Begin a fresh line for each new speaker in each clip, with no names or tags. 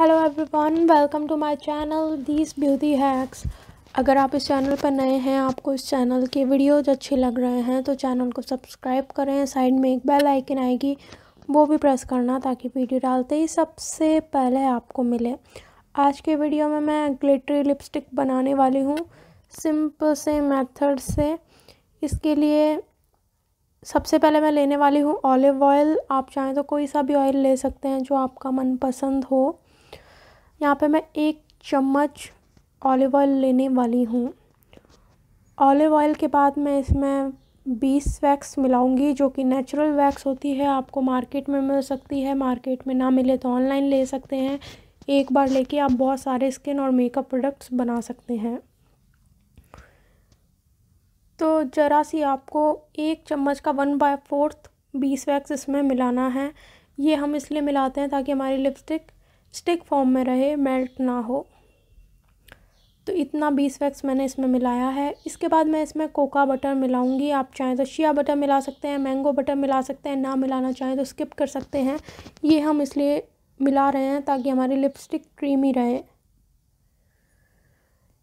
hello everyone welcome to my channel this beauty hacks अगर आप इस चैनल पर नए हैं आपको इस चैनल के वीडियोज अच्छे लग रहे हैं तो चैनल को सब्सक्राइब करें साइड में एक बेल आइकन आएगी वो भी प्रेस करना ताकि वीडियो डालते ही सबसे पहले आपको मिले आज के वीडियो में मैं ग्लिटरी लिपस्टिक बनाने वाली हूँ सिंपल से मेथड से इसके लिए सबसे पहले मैं लेने वाली हूँ ऑलिव ऑयल आप चाहें तो कोई सा भी ऑयल ले सकते हैं जो आपका मनपसंद हो यहाँ पे मैं एक चम्मच ऑलिव ऑयल लेने वाली हूँ ऑलिव ऑयल के बाद मैं इसमें बीस वैक्स मिलाऊंगी जो कि नेचुरल वैक्स होती है आपको मार्केट में मिल सकती है मार्केट में ना मिले तो ऑनलाइन ले सकते हैं एक बार लेके आप बहुत सारे स्किन और मेकअप प्रोडक्ट्स बना सकते हैं तो ज़रा सी आपको एक चम्मच का one by fourth beeswax इसमें मिलाना है ये हम इसलिए मिलाते हैं ताकि हमारी लिपस्टिक स्टिक फॉर्म में रहे मेल्ट ना हो तो इतना बीस वैक्स मैंने इसमें मिलाया है इसके बाद मैं इसमें कोका बटर मिलाऊंगी आप चाहें तो शिया बटर मिला सकते हैं मैंगो बटर मिला सकते हैं ना मिलाना चाहें तो स्किप कर सकते हैं ये हम इसलिए मिला रहे हैं ताकि हमारी लिपस्टिक क्रीमी रहे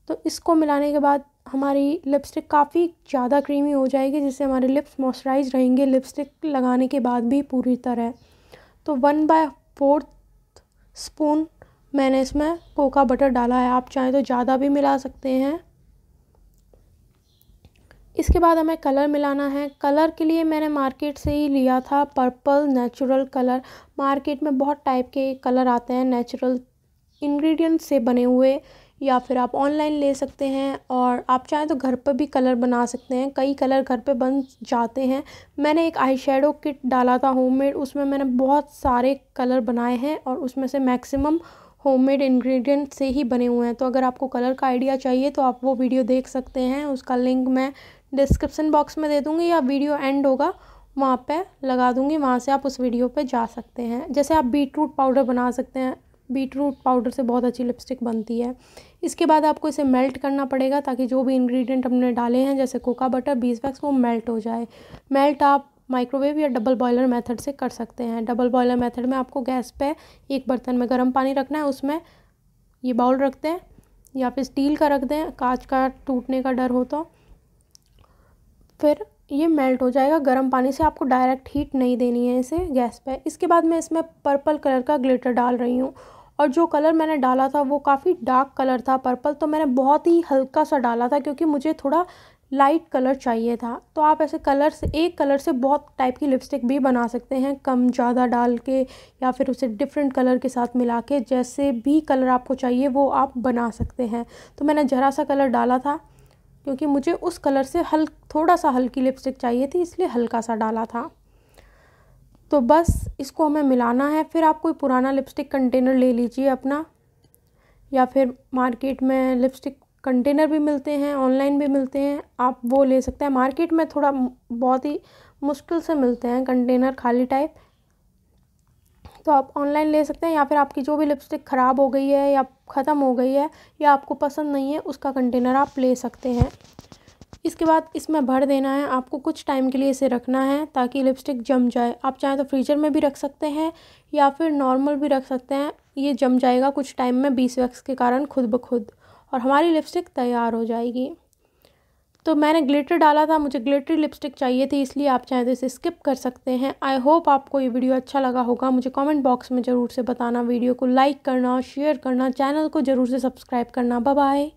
तो इसको मिलाने के बाद हमारी लिपस्टिक काफ़ी ज़्यादा क्रीमी हो जाएगी जिससे हमारे लिप्स मॉइस्चराइज रहेंगे लिपस्टिक लगाने के बाद भी पूरी तरह तो वन बाय फोर्थ स्पून मैंने इसमें कोका बटर डाला है आप चाहें तो ज़्यादा भी मिला सकते हैं इसके बाद हमें कलर मिलाना है कलर के लिए मैंने मार्केट से ही लिया था पर्पल नेचुरल कलर मार्केट में बहुत टाइप के कलर आते हैं नेचुरल इंग्रेडिएंट से बने हुए या फिर आप ऑनलाइन ले सकते हैं और आप चाहें तो घर पर भी कलर बना सकते हैं कई कलर घर पे बन जाते हैं मैंने एक आई शेडो किट डाला था होममेड उसमें मैंने बहुत सारे कलर बनाए हैं और उसमें से मैक्सिमम होममेड इंग्रेडिएंट से ही बने हुए हैं तो अगर आपको कलर का आइडिया चाहिए तो आप वो वीडियो देख सकते हैं उसका लिंक मैं डिस्क्रिप्सन बॉक्स में दे दूँगी या वीडियो एंड होगा वहाँ पे लगा दूँगी वहाँ से आप उस वीडियो पे जा सकते हैं जैसे आप बीटरूट पाउडर बना सकते हैं बीट रूट पाउडर से बहुत अच्छी लिपस्टिक बनती है इसके बाद आपको इसे मेल्ट करना पड़ेगा ताकि जो भी इंग्रेडिएंट हमने डाले हैं जैसे कोका बटर बीस वैक्स वो मेल्ट हो जाए मेल्ट आप माइक्रोवेव या डबल बॉयलर मेथड से कर सकते हैं डबल बॉयलर मेथड में आपको गैस पे एक बर्तन में गर्म पानी रखना है उसमें ये बाउल रख दें या फिर स्टील का रख दें कांच का टूटने का डर हो तो फिर ये मेल्ट हो जाएगा गर्म पानी से आपको डायरेक्ट हीट नहीं देनी है इसे गैस पे इसके बाद मैं इसमें पर्पल कलर का ग्लिटर डाल रही हूँ और जो कलर मैंने डाला था वो काफ़ी डार्क कलर था पर्पल तो मैंने बहुत ही हल्का सा डाला था क्योंकि मुझे थोड़ा लाइट कलर चाहिए था तो आप ऐसे कलर से एक कलर से बहुत टाइप की लिपस्टिक भी बना सकते हैं कम ज़्यादा डाल के या फिर उसे डिफरेंट कलर के साथ मिला के जैसे भी कलर आपको चाहिए वो आप बना सकते हैं तो मैंने ज़रा सा कलर डाला था क्योंकि मुझे उस कलर से हल थोड़ा सा हल्की लिपस्टिक चाहिए थी इसलिए हल्का सा डाला था तो बस इसको हमें मिलाना है फिर आप कोई पुराना लिपस्टिक कंटेनर ले लीजिए अपना या फिर मार्केट में लिपस्टिक कंटेनर भी मिलते हैं ऑनलाइन भी मिलते हैं आप वो ले सकते हैं मार्केट में थोड़ा बहुत ही मुश्किल से मिलते हैं कंटेनर खाली टाइप तो आप ऑनलाइन ले सकते हैं या फिर आपकी जो भी लिपस्टिक ख़राब हो गई है या ख़त्म हो गई है या आपको पसंद नहीं है उसका कंटेनर आप ले सकते हैं इसके बाद इसमें भर देना है आपको कुछ टाइम के लिए इसे रखना है ताकि लिपस्टिक जम जाए आप चाहें तो फ्रीजर में भी रख सकते हैं या फिर नॉर्मल भी रख सकते हैं ये जम जाएगा कुछ टाइम में बीस वैक्स के कारण खुद ब खुद और हमारी लिपस्टिक तैयार हो जाएगी तो मैंने ग्लिटर डाला था मुझे ग्लिटरी लिपस्टिक चाहिए थी इसलिए आप चाहें तो इसे स्किप कर सकते हैं आई होप आपको ये वीडियो अच्छा लगा होगा मुझे कमेंट बॉक्स में ज़रूर से बताना वीडियो को लाइक करना शेयर करना चैनल को ज़रूर से सब्सक्राइब करना बाय